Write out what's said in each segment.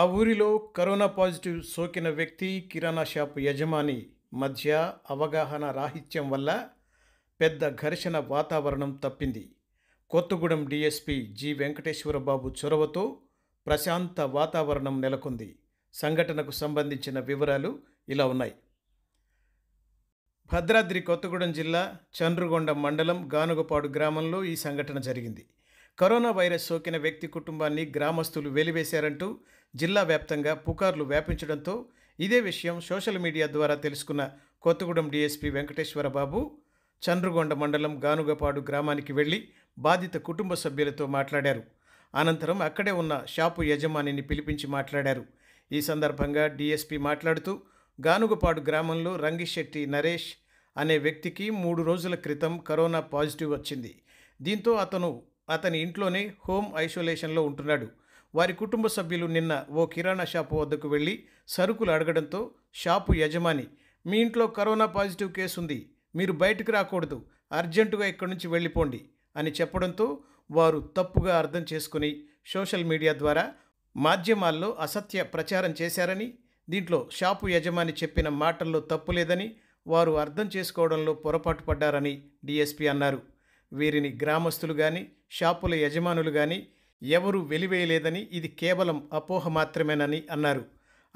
ఆ ఊరిలో corona positive సోకిన వ్యక్తి కిరాణా షాపు యజమాని మధ్య అవగాహన రాహిత్యం వల్ల పెద్ద ఘర్షణ వాతావరణం తప్పింది కొత్తగూడెం డీఎస్పీ జి వెంకటేశ్వరబాబు చొరవతో ప్రశాంత వాతావరణం నెలకొంది సంఘటనకు సంబంధించిన వివరాలు ఇలా ఉన్నాయి భద్రాద్రి కొత్తగూడెం జిల్లా చంద్రుగొండ మండలం గానుగపాడు గ్రామంలో ఈ సంఘటన జరిగింది కరోనా వైరస్ సోకిన వ్యక్తి కుటుంబాన్ని గ్రామస్తులు వెలివేశారంటూ జిల్లా వ్యాప్తంగా పుకార్లు వ్యాపించడంతో ఇదే విషయం సోషల్ మీడియా ద్వారా తెలుసుకున్న కొత్తగూడెం డీఎస్పీ వెంకటేశ్వరబాబు చంద్రగొండ మండలం గానుగపాడు గ్రామానికి వెళ్ళి బాధిత కుటుంబ సభ్యులతో మాట్లాడారు అనంతరం అక్కడే ఉన్న షాపు యజమానిని పిలిపించి మాట్లాడారు ఈ సందర్భంగా డీఎస్పీ మాట్లాడుతూ గానుగపాడు గ్రామంలో రంగిశెట్టి నరేష్ అనే వ్యక్తికి మూడు రోజుల క్రితం కరోనా పాజిటివ్ వచ్చింది దీంతో అతను అతని ఇంట్లోనే హోమ్ ఐసోలేషన్లో ఉంటున్నాడు వారి కుటుంబ సభ్యులు నిన్న ఓ కిరాణా షాపు వద్దకు వెళ్ళి సరుకులు అడగడంతో షాపు యజమాని మీ ఇంట్లో కరోనా పాజిటివ్ కేసు ఉంది మీరు బయటకు రాకూడదు అర్జెంటుగా ఇక్కడి నుంచి వెళ్ళిపోండి అని చెప్పడంతో వారు తప్పుగా అర్థం చేసుకుని సోషల్ మీడియా ద్వారా మాధ్యమాల్లో అసత్య ప్రచారం చేశారని దీంట్లో షాపు యజమాని చెప్పిన మాటల్లో తప్పు లేదని వారు అర్థం చేసుకోవడంలో పొరపాటు పడ్డారని డిఎస్పీ అన్నారు వీరిని గ్రామస్తులు కానీ షాపుల యజమానులు కానీ ఎవరూ వెలివేయలేదని ఇది కేవలం అపోహ మాత్రమేనని అన్నారు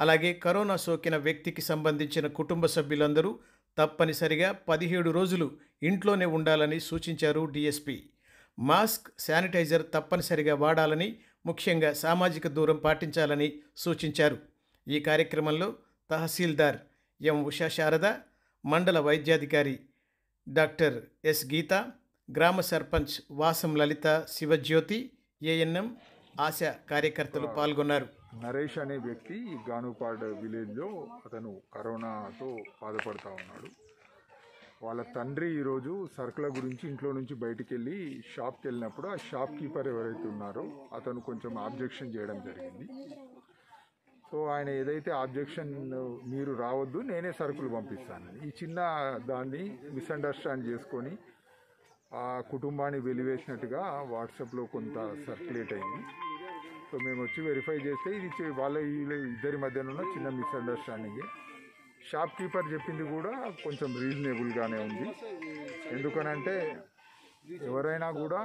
అలాగే కరోనా సోకిన వ్యక్తికి సంబంధించిన కుటుంబ సభ్యులందరూ తప్పనిసరిగా పదిహేడు రోజులు ఇంట్లోనే ఉండాలని సూచించారు డిఎస్పి మాస్క్ శానిటైజర్ తప్పనిసరిగా వాడాలని ముఖ్యంగా సామాజిక దూరం పాటించాలని సూచించారు ఈ కార్యక్రమంలో తహసీల్దార్ ఎం ఉషా శారద మండల వైద్యాధికారి డాక్టర్ ఎస్ గీత గ్రామ సర్పంచ్ వాసం లలిత శివజ్యోతి ఏఎన్ఎం ఆశ కార్యకర్తలు పాల్గొన్నారు నరేష్ అనే వ్యక్తి గానుపాడ విలేజ్లో అతను కరోనాతో బాధపడుతూ ఉన్నాడు వాళ్ళ తండ్రి ఈరోజు సరుకుల గురించి ఇంట్లో నుంచి బయటికి వెళ్ళి షాప్కి వెళ్ళినప్పుడు ఆ షాప్ కీపర్ ఎవరైతే ఉన్నారో అతను కొంచెం ఆబ్జెక్షన్ చేయడం జరిగింది సో ఆయన ఏదైతే ఆబ్జెక్షన్ మీరు రావద్దు నేనే సరుకులు పంపిస్తాను ఈ చిన్న దాన్ని మిస్అండర్స్టాండ్ చేసుకొని ఆ కుటుంబాన్ని వెలివేసినట్టుగా వాట్సాప్లో కొంత సర్క్యులేట్ అయింది సో మేము వచ్చి వెరిఫై చేస్తే ఇది వాళ్ళ వీళ్ళ ఇద్దరి మధ్యన చిన్న మిస్అండర్స్టాండింగ్ షాప్ కీపర్ చెప్పింది కూడా కొంచెం రీజనబుల్గానే ఉంది ఎందుకనంటే ఎవరైనా కూడా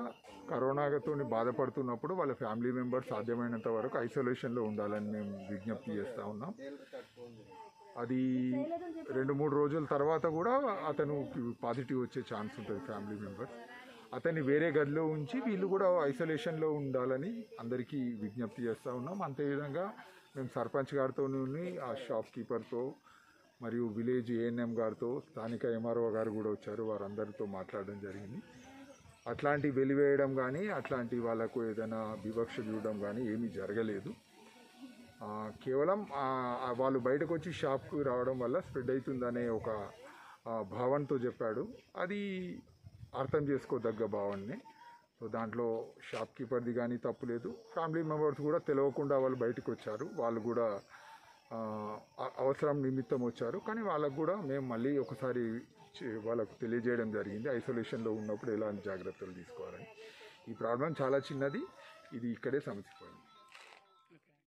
కరోనాతో బాధపడుతున్నప్పుడు వాళ్ళ ఫ్యామిలీ మెంబర్స్ సాధ్యమైనంత వరకు ఐసోలేషన్లో ఉండాలని మేము విజ్ఞప్తి చేస్తూ ఉన్నాం అది రెండు మూడు రోజుల తర్వాత కూడా అతను పాజిటివ్ వచ్చే ఛాన్స్ ఉంటుంది ఫ్యామిలీ మెంబర్స్ అతన్ని వేరే గదిలో ఉంచి వీళ్ళు కూడా ఐసోలేషన్లో ఉండాలని అందరికీ విజ్ఞప్తి చేస్తూ ఉన్నాం అంతేవిధంగా మేము సర్పంచ్ గారితో ఆ షాప్ కీపర్తో మరియు విలేజ్ ఏఎన్ఎం గారితో స్థానిక ఎంఆర్ఓ గారు కూడా వచ్చారు వారందరితో మాట్లాడడం జరిగింది అట్లాంటి వెలివేయడం కానీ అట్లాంటి వాళ్ళకు ఏదైనా వివక్ష చూడడం కానీ ఏమీ జరగలేదు కేవలం వాళ్ళు బయటకు వచ్చి షాప్కి రావడం వల్ల స్ప్రెడ్ అవుతుందనే ఒక భావనతో చెప్పాడు అది అర్థం చేసుకోదగ్గ భావన్నే సో దాంట్లో షాప్ కీపర్ది కానీ తప్పు లేదు ఫ్యామిలీ మెంబర్స్ కూడా తెలియకుండా వాళ్ళు బయటకు వచ్చారు వాళ్ళు కూడా అవసరం నిమిత్తం వచ్చారు కానీ వాళ్ళకు కూడా మేము మళ్ళీ ఒకసారి వాళ్ళకు తెలియజేయడం జరిగింది ఐసోలేషన్లో ఉన్నప్పుడు ఎలాంటి జాగ్రత్తలు తీసుకోవాలని ఈ ప్రాబ్లం చాలా చిన్నది ఇది ఇక్కడే సమస్యపోయింది